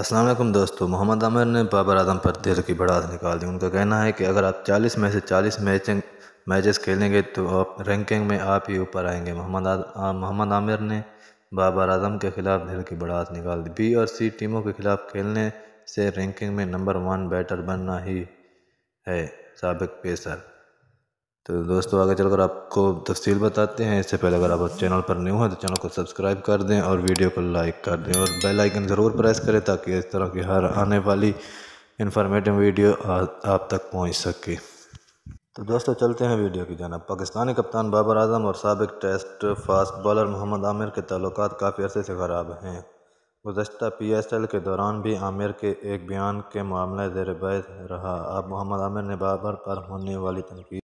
असलम दोस्तों मोहम्मद आमिर ने बाबर आजम पर दिल की बढ़ात निकाल दी उनका कहना है कि अगर आप 40 में से 40 मैचिंग मैचेस खेलेंगे तो आप रैंकिंग में आप ही ऊपर आएंगे मोहम्मद मोहम्मद आमिर ने बाबर आजम के ख़िलाफ़ दिल की बढ़ात निकाल दी बी और सी टीमों के ख़िलाफ़ खेलने से रैंकिंग में नंबर वन बैटर बनना ही है सबक पेसर तो दोस्तों आगे चलकर आपको तफसील बताते हैं इससे पहले अगर आप चैनल पर न्यू हैं तो चैनल को सब्सक्राइब कर दें और वीडियो को लाइक कर दें और बेल आइकन ज़रूर प्रेस करें ताकि इस तरह की हर आने वाली इंफॉर्मेटिव वीडियो आप तक पहुंच सके तो दोस्तों चलते हैं वीडियो की जानब पाकिस्तानी कप्तान बाबर आजम और सबक test fast bowler Mohammad Amir के ताल्लुक काफ़ी अरसे से ख़राब हैं गुजशत पी एस एल के दौरान भी आमिर के एक बयान के मामला जेर बैस रहा अब मोहम्मद आमिर ने बाबर पर होने वाली तनकीद